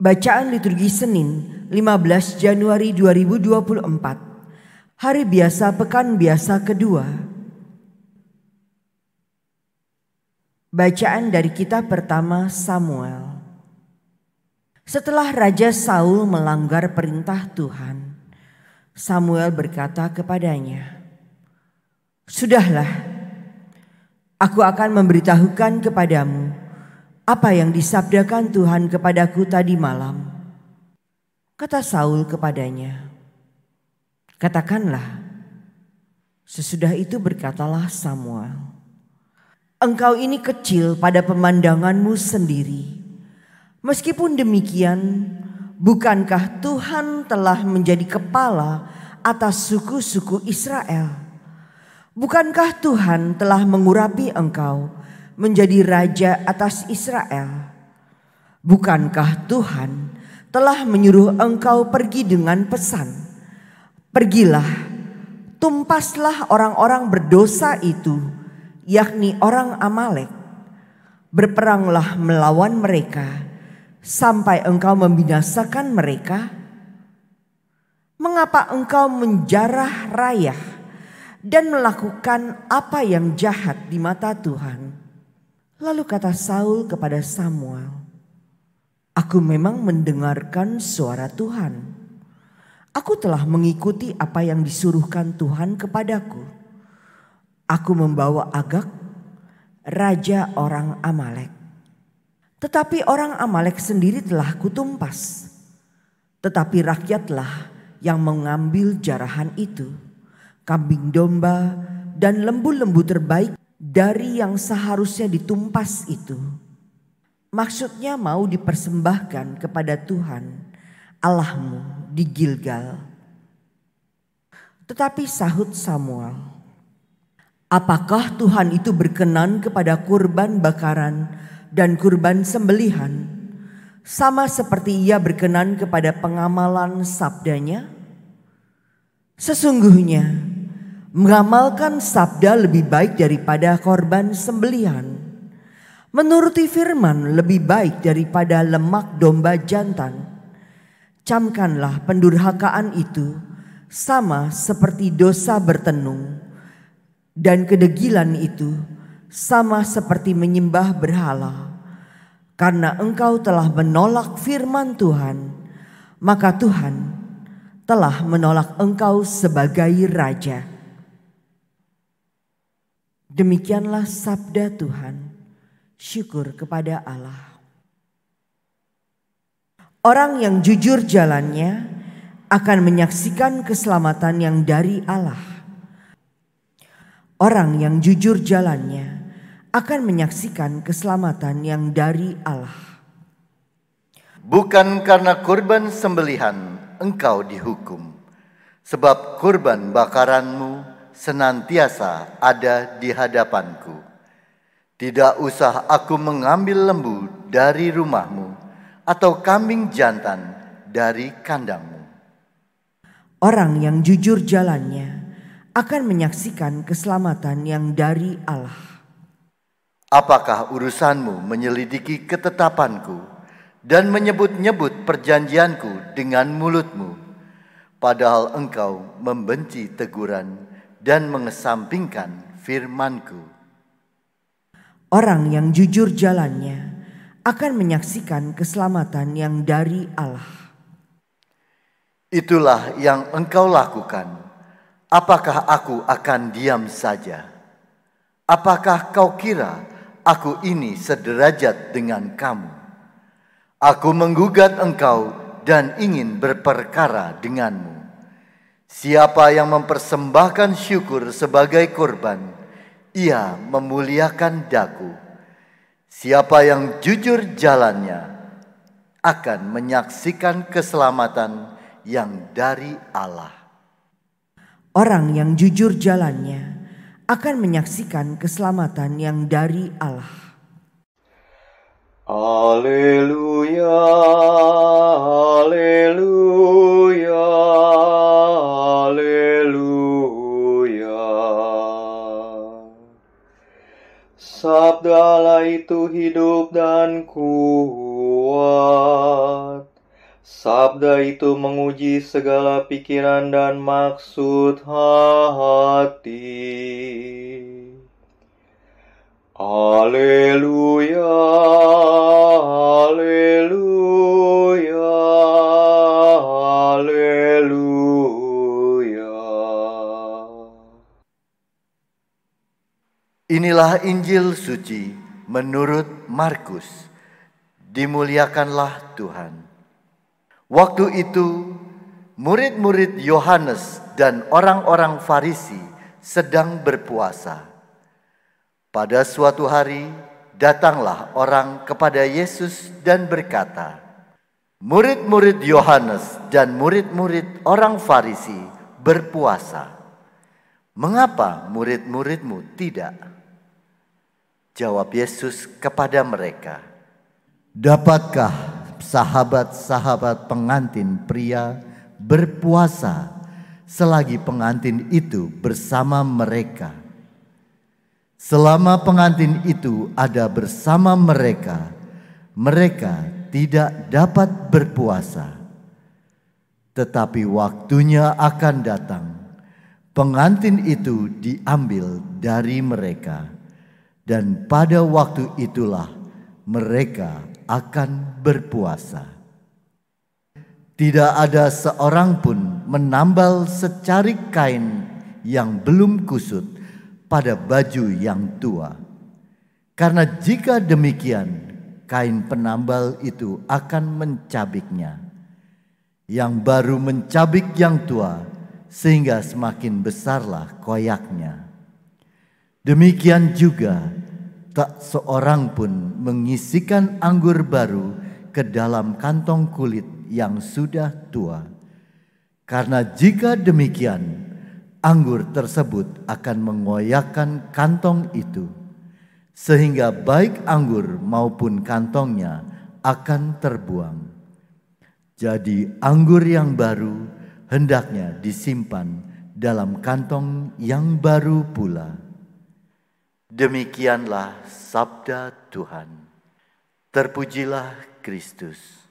Bacaan liturgi Senin, 15 Januari 2024. Hari biasa pekan biasa kedua. Bacaan dari kitab pertama Samuel. Setelah Raja Saul melanggar perintah Tuhan, Samuel berkata kepadanya, "Sudahlah, aku akan memberitahukan kepadamu apa yang disabdakan Tuhan kepadaku tadi malam? Kata Saul kepadanya, katakanlah, sesudah itu berkatalah Samuel, engkau ini kecil pada pemandanganmu sendiri. Meskipun demikian, bukankah Tuhan telah menjadi kepala atas suku-suku Israel? Bukankah Tuhan telah mengurapi engkau menjadi raja atas Israel. Bukankah Tuhan telah menyuruh engkau pergi dengan pesan, Pergilah, tumpaslah orang-orang berdosa itu, yakni orang Amalek. Berperanglah melawan mereka, sampai engkau membinasakan mereka. Mengapa engkau menjarah rayah dan melakukan apa yang jahat di mata Tuhan?' Lalu kata Saul kepada Samuel, "Aku memang mendengarkan suara Tuhan. Aku telah mengikuti apa yang disuruhkan Tuhan kepadaku. Aku membawa Agak, raja orang Amalek. Tetapi orang Amalek sendiri telah kutumpas. Tetapi rakyatlah yang mengambil jarahan itu, kambing domba dan lembu-lembu terbaik dari yang seharusnya ditumpas itu. Maksudnya mau dipersembahkan kepada Tuhan Allahmu di Gilgal. Tetapi sahut Samuel, apakah Tuhan itu berkenan kepada kurban bakaran dan kurban sembelihan sama seperti ia berkenan kepada pengamalan sabdanya? Sesungguhnya Mengamalkan sabda lebih baik daripada korban sembelian, Menuruti firman lebih baik daripada lemak domba jantan. Camkanlah pendurhakaan itu sama seperti dosa bertenung dan kedegilan itu sama seperti menyembah berhala. Karena engkau telah menolak firman Tuhan, maka Tuhan telah menolak engkau sebagai raja. Demikianlah sabda Tuhan, syukur kepada Allah. Orang yang jujur jalannya akan menyaksikan keselamatan yang dari Allah. Orang yang jujur jalannya akan menyaksikan keselamatan yang dari Allah. Bukan karena korban sembelihan engkau dihukum, sebab korban bakaranmu senantiasa ada di hadapanku. Tidak usah aku mengambil lembu dari rumahmu atau kambing jantan dari kandangmu. Orang yang jujur jalannya akan menyaksikan keselamatan yang dari Allah. Apakah urusanmu menyelidiki ketetapanku dan menyebut-nyebut perjanjianku dengan mulutmu, padahal engkau membenci teguran dan mengesampingkan firmanku. Orang yang jujur jalannya akan menyaksikan keselamatan yang dari Allah. Itulah yang engkau lakukan. Apakah aku akan diam saja? Apakah kau kira aku ini sederajat dengan kamu? Aku menggugat engkau dan ingin berperkara denganmu. Siapa yang mempersembahkan syukur sebagai korban, ia memuliakan daku. Siapa yang jujur jalannya akan menyaksikan keselamatan yang dari Allah. Orang yang jujur jalannya akan menyaksikan keselamatan yang dari Allah. Haleluya. itu hidup dan kuat. Sabda itu menguji segala pikiran dan maksud hati. Haleluya, haleluya, haleluya. Inilah Injil suci menurut Markus. Dimuliakanlah Tuhan. Waktu itu, murid-murid Yohanes dan orang-orang Farisi sedang berpuasa. Pada suatu hari, datanglah orang kepada Yesus dan berkata, "Murid-murid Yohanes dan murid-murid orang Farisi berpuasa. Mengapa murid-muridmu tidak?" Jawab Yesus kepada mereka, "Dapatkah sahabat-sahabat pengantin pria berpuasa selagi pengantin itu bersama mereka? Selama pengantin itu ada bersama mereka, mereka tidak dapat berpuasa, tetapi waktunya akan datang." Pengantin itu diambil dari mereka dan pada waktu itulah mereka akan berpuasa. Tidak ada seorang pun menambal secarik kain yang belum kusut pada baju yang tua. Karena jika demikian, kain penambal itu akan mencabiknya. Yang baru mencabik yang tua, sehingga semakin besarlah koyaknya. Demikian juga tak seorang pun mengisikan anggur baru ke dalam kantong kulit yang sudah tua. Karena jika demikian, anggur tersebut akan mengoyakkan kantong itu, sehingga baik anggur maupun kantongnya akan terbuang. Jadi, anggur yang baru hendaknya disimpan dalam kantong yang baru pula Demikianlah sabda Tuhan. Terpujilah Kristus.